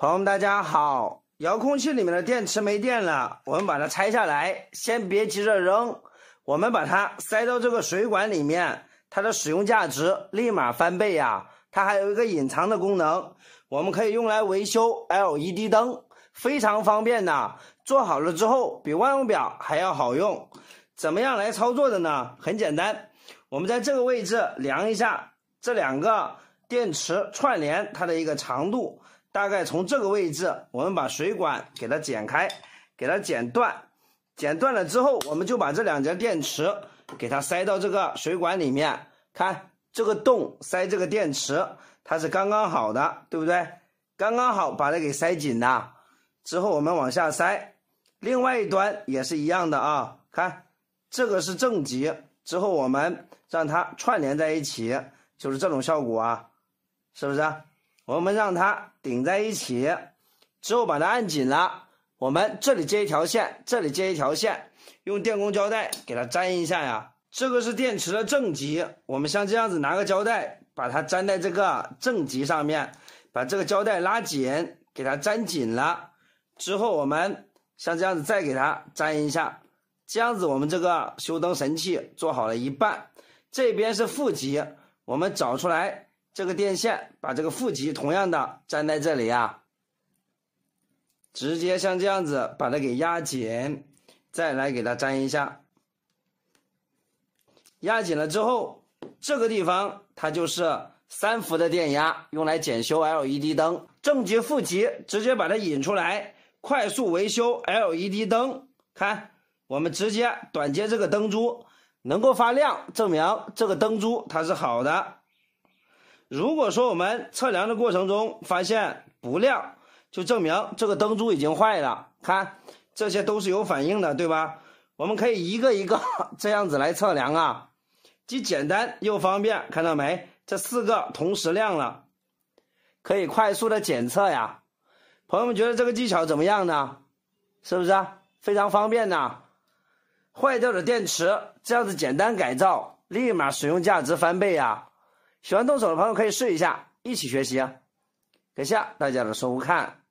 朋友们，大家好！遥控器里面的电池没电了，我们把它拆下来，先别急着扔，我们把它塞到这个水管里面，它的使用价值立马翻倍呀！它还有一个隐藏的功能，我们可以用来维修 LED 灯，非常方便呐。做好了之后，比万用表还要好用。怎么样来操作的呢？很简单，我们在这个位置量一下这两个电池串联它的一个长度。大概从这个位置，我们把水管给它剪开，给它剪断。剪断了之后，我们就把这两节电池给它塞到这个水管里面。看这个洞塞这个电池，它是刚刚好的，对不对？刚刚好把它给塞紧的。之后我们往下塞，另外一端也是一样的啊。看这个是正极，之后我们让它串联在一起，就是这种效果啊，是不是？我们让它顶在一起，之后把它按紧了。我们这里接一条线，这里接一条线，用电工胶带给它粘一下呀。这个是电池的正极，我们像这样子拿个胶带，把它粘在这个正极上面，把这个胶带拉紧，给它粘紧了。之后我们像这样子再给它粘一下，这样子我们这个修灯神器做好了一半。这边是负极，我们找出来。这个电线把这个负极同样的粘在这里啊，直接像这样子把它给压紧，再来给它粘一下。压紧了之后，这个地方它就是三伏的电压，用来检修 LED 灯。正极、负极直接把它引出来，快速维修 LED 灯。看，我们直接短接这个灯珠，能够发亮，证明这个灯珠它是好的。如果说我们测量的过程中发现不亮，就证明这个灯珠已经坏了。看，这些都是有反应的，对吧？我们可以一个一个这样子来测量啊，既简单又方便。看到没？这四个同时亮了，可以快速的检测呀。朋友们觉得这个技巧怎么样呢？是不是非常方便呢？坏掉的电池这样子简单改造，立马使用价值翻倍呀！喜欢动手的朋友可以试一下，一起学习。啊！感谢大家的收看。